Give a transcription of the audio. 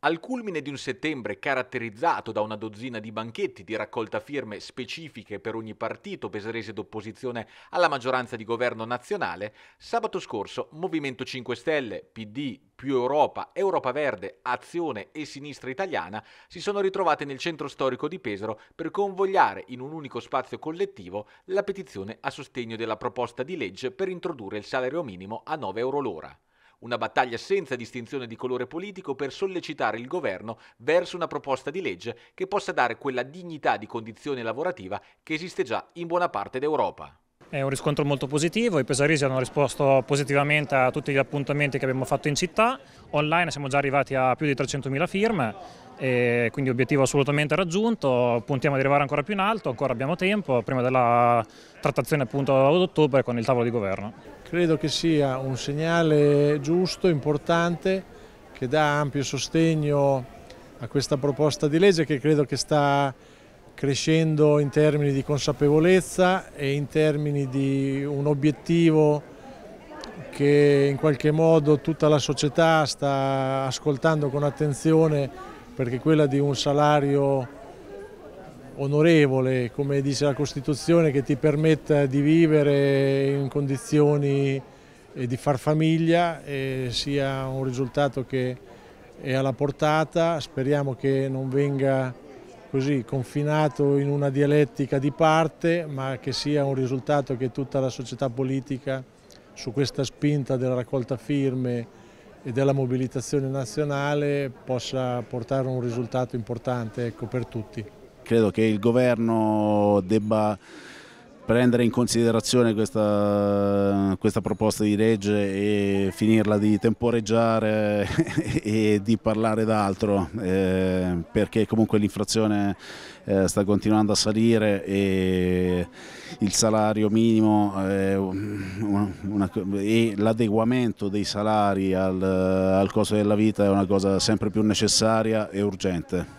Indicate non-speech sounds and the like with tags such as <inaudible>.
Al culmine di un settembre caratterizzato da una dozzina di banchetti di raccolta firme specifiche per ogni partito pesarese d'opposizione alla maggioranza di governo nazionale, sabato scorso Movimento 5 Stelle, PD, più Europa, Europa Verde, Azione e Sinistra Italiana si sono ritrovate nel centro storico di Pesaro per convogliare in un unico spazio collettivo la petizione a sostegno della proposta di legge per introdurre il salario minimo a 9 euro l'ora una battaglia senza distinzione di colore politico per sollecitare il governo verso una proposta di legge che possa dare quella dignità di condizione lavorativa che esiste già in buona parte d'Europa. È un riscontro molto positivo, i pesarisi hanno risposto positivamente a tutti gli appuntamenti che abbiamo fatto in città, online siamo già arrivati a più di 300.000 firme, quindi obiettivo assolutamente raggiunto, puntiamo ad arrivare ancora più in alto, ancora abbiamo tempo, prima della trattazione appunto ad ottobre con il tavolo di governo credo che sia un segnale giusto, importante, che dà ampio sostegno a questa proposta di legge che credo che sta crescendo in termini di consapevolezza e in termini di un obiettivo che in qualche modo tutta la società sta ascoltando con attenzione perché quella di un salario onorevole, come dice la Costituzione, che ti permetta di vivere in condizioni eh, di far famiglia sia un risultato che è alla portata, speriamo che non venga così confinato in una dialettica di parte, ma che sia un risultato che tutta la società politica su questa spinta della raccolta firme e della mobilitazione nazionale possa portare a un risultato importante ecco, per tutti credo che il governo debba prendere in considerazione questa, questa, proposta di legge e finirla di temporeggiare <laughs> e di parlare d'altro eh, perché comunque l'inflazione eh, sta continuando a salire e il salario minimo eh, e l'adeguamento dei salari al, al costo della vita è una cosa sempre più necessaria e urgente.